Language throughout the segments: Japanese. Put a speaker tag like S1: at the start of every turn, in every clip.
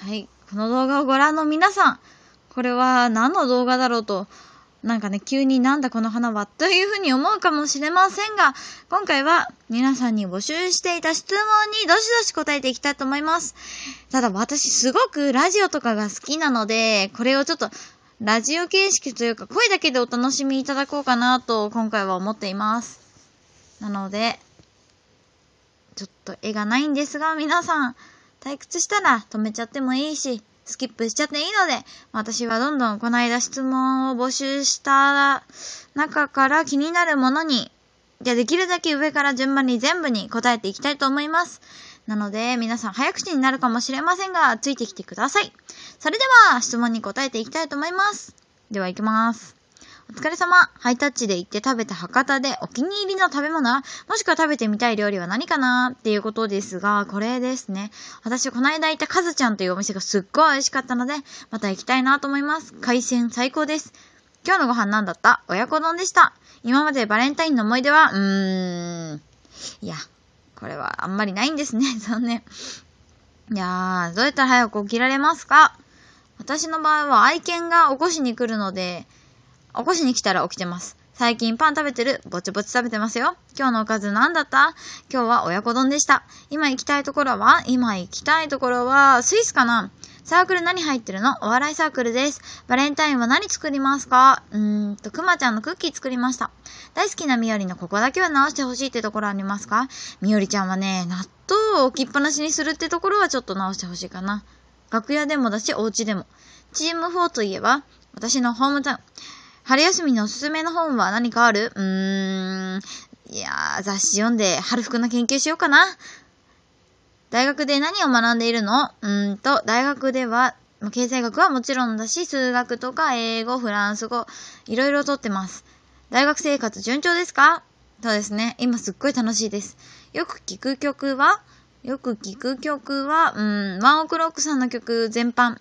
S1: はい。この動画をご覧の皆さん、これは何の動画だろうと、なんかね、急になんだこの花はというふうに思うかもしれませんが、今回は皆さんに募集していた質問にどしどし答えていきたいと思います。ただ私すごくラジオとかが好きなので、これをちょっとラジオ形式というか声だけでお楽しみいただこうかなと今回は思っています。なので、ちょっと絵がないんですが皆さん、退屈したら止めちゃってもいいし、スキップしちゃっていいので、私はどんどんこの間質問を募集した中から気になるものに、じゃあできるだけ上から順番に全部に答えていきたいと思います。なので皆さん早口になるかもしれませんが、ついてきてください。それでは質問に答えていきたいと思います。では行きます。お疲れ様ハイタッチで行って食べた博多でお気に入りの食べ物はもしくは食べてみたい料理は何かなっていうことですが、これですね。私、この間行ったカズちゃんというお店がすっごい美味しかったので、また行きたいなと思います。海鮮最高です。今日のご飯なんだった親子丼でした。今までバレンタインの思い出は、うーん。いや、これはあんまりないんですね。残念。いやー、どうやったら早く起きられますか私の場合は愛犬が起こしに来るので、起こしに来たら起きてます。最近パン食べてるぼちぼち食べてますよ。今日のおかず何だった今日は親子丼でした。今行きたいところは今行きたいところは、スイスかなサークル何入ってるのお笑いサークルです。バレンタインは何作りますかうーんと、くまちゃんのクッキー作りました。大好きなみよりのここだけは直してほしいってところありますかみよりちゃんはね、納豆を置きっぱなしにするってところはちょっと直してほしいかな。楽屋でもだし、お家でも。チーム4といえば、私のホームタウン。春休みにおすすめの本は何かあるうーん。いやー、雑誌読んで春服の研究しようかな。大学で何を学んでいるのうんと、大学では、経済学はもちろんだし、数学とか英語、フランス語、いろいろとってます。大学生活順調ですかそうですね。今すっごい楽しいです。よく聴く曲はよく聴く曲は、うん、ワンオクロックさんの曲全般。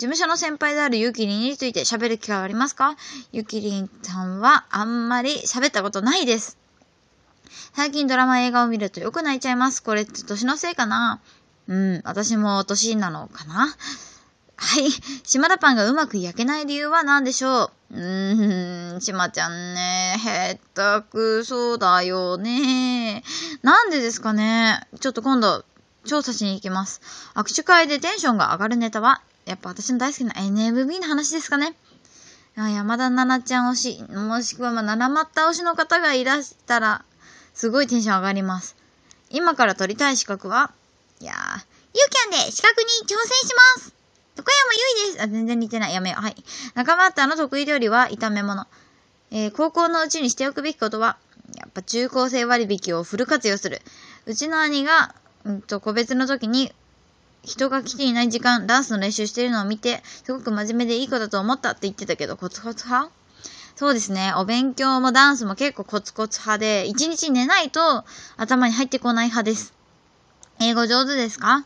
S1: 事務所の先輩であるゆきりんについて喋る機会はありますかゆきりんさんはあんまり喋ったことないです。最近ドラマ映画を見るとよく泣いちゃいます。これって年のせいかなうん、私も年なのかなはい。島田パンがうまく焼けない理由は何でしょううーん、島ちゃんね、へったくそうだよね。なんでですかねちょっと今度、調査しに行きます。握手会でテンションが上がるネタはやっぱ私の大好きな NMB の話ですかね。山田奈々ちゃん推し、もしくはまあ、奈良推しの方がいらしたら、すごいテンション上がります。今から取りたい資格は、いやー、ユーキャンで資格に挑戦します横山ゆいですあ、全然似てない。やめよう。はい。仲間あったの得意料理は炒め物。えー、高校のうちにしておくべきことは、やっぱ中高生割引をフル活用する。うちの兄が、うんと、個別の時に人が来ていない時間、ダンスの練習してるのを見て、すごく真面目でいい子だと思ったって言ってたけど、コツコツ派そうですね。お勉強もダンスも結構コツコツ派で、一日寝ないと頭に入ってこない派です。英語上手ですか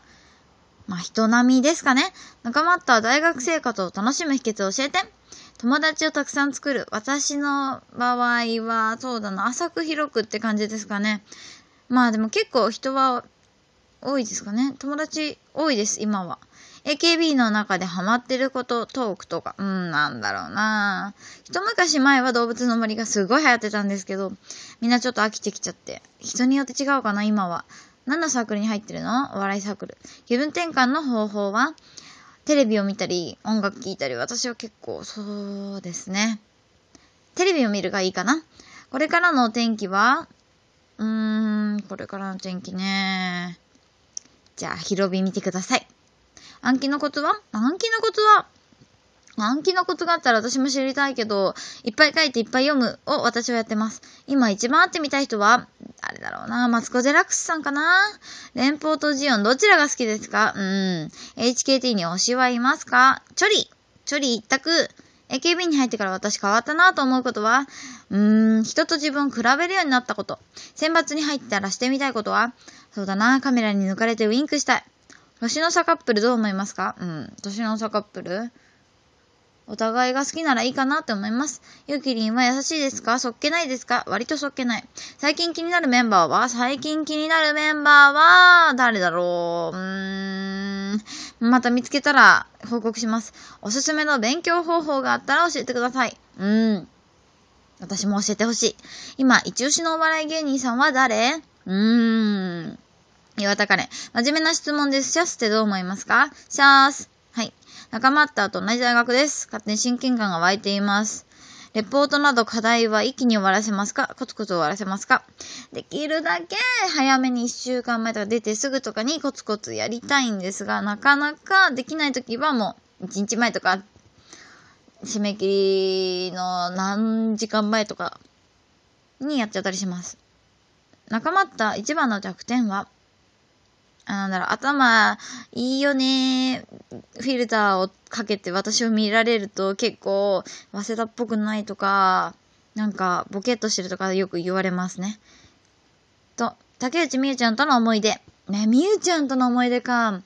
S1: まあ、人並みですかね。仲間とは大学生活を楽しむ秘訣を教えて。友達をたくさん作る。私の場合は、そうだな、浅く広くって感じですかね。まあでも結構人は多いですかね。友達多いです、今は。AKB の中でハマってることトークとか、うん、なんだろうな一昔前は動物の森がすごい流行ってたんですけど、みんなちょっと飽きてきちゃって。人によって違うかな、今は。何のサークルに入ってるのお笑いサークル。気分転換の方法はテレビを見たり、音楽聴いたり、私は結構、そうですね。テレビを見るがいいかな。これからのお天気はうーん、これからの天気ね。じゃあ、広尾見てください。暗記のコツは暗記のコツは暗記のコツがあったら私も知りたいけど、いっぱい書いていっぱい読むを私はやってます。今一番会ってみたい人は、あれだろうな、マツコ・デラックスさんかな連邦とジオンどちらが好きですかうん。HKT に推しはいますかチョリチョリ一択 AKB に入ってから私変わったなと思うことは、うーん、人と自分を比べるようになったこと。選抜に入ったらしてみたいことは、そうだな、カメラに抜かれてウィンクしたい。年の差カップルどう思いますかうん、年の差カップルお互いが好きならいいかなって思います。ゆきりんは優しいですかそっけないですか割とそっけない。最近気になるメンバーは最近気になるメンバーは、誰だろううーん。うん。また見つけたら報告します。おすすめの勉強方法があったら教えてください。うん。私も教えてほしい。今、一押しのお笑い芸人さんは誰うーん。岩田カレン。真面目な質問です。シャスってどう思いますかシャース。はい。仲間ったと同じ大学です。勝手に親近感が湧いています。レポートなど課題は一気に終わらせますかコツコツ終わらせますかできるだけ早めに1週間前とか出てすぐとかにコツコツやりたいんですが、なかなかできない時はもう1日前とか、締め切りの何時間前とかにやっちゃったりします。仲間った一番の弱点は、なんだろう、頭いいよねフィルターをかけて私を見られると結構、早稲田っぽくないとか、なんか、ボケっとしてるとかよく言われますね。と、竹内美ゆちゃんとの思い出。ね、美ゆちゃんとの思い出か。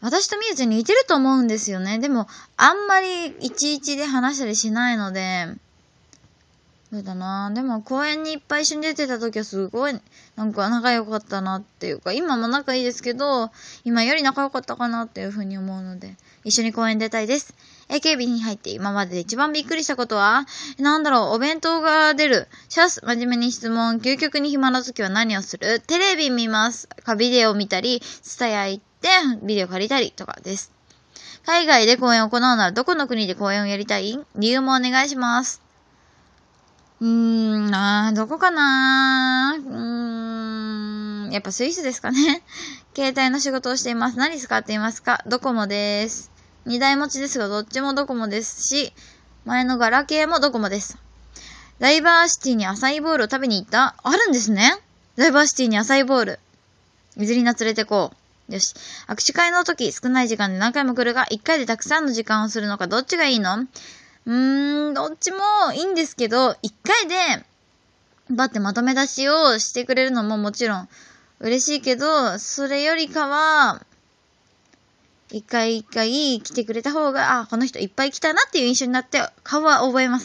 S1: 私と美ゆちゃん似てると思うんですよね。でも、あんまりいちいちで話したりしないので、そうだなでも公園にいっぱい一緒に出てた時はすごい、なんか仲良かったなっていうか、今も仲いいですけど、今より仲良かったかなっていうふうに思うので、一緒に公園出たいです。AKB に入って今までで一番びっくりしたことは、なんだろう、お弁当が出る。シャス、真面目に質問。究極に暇な時は何をするテレビ見ます。か、ビデオ見たり、スタヤ行って、ビデオ借りたりとかです。海外で公演を行うならどこの国で公演をやりたい理由もお願いします。うーん、あー、どこかなー。うーん、やっぱスイスですかね。携帯の仕事をしています。何使っていますかドコモです。二台持ちですが、どっちもドコモですし、前のガラケーもドコモです。ダイバーシティにアサイボールを食べに行ったあるんですね。ダイバーシティにアサイボール。みずりな連れてこう。よし。握手会の時、少ない時間で何回も来るが、一回でたくさんの時間をするのか、どっちがいいのうーん、どっちもいいんですけど、一回で、バってまとめ出しをしてくれるのももちろん嬉しいけど、それよりかは、一回一回来てくれた方が、あ、この人いっぱい来たなっていう印象になって、顔は覚えます。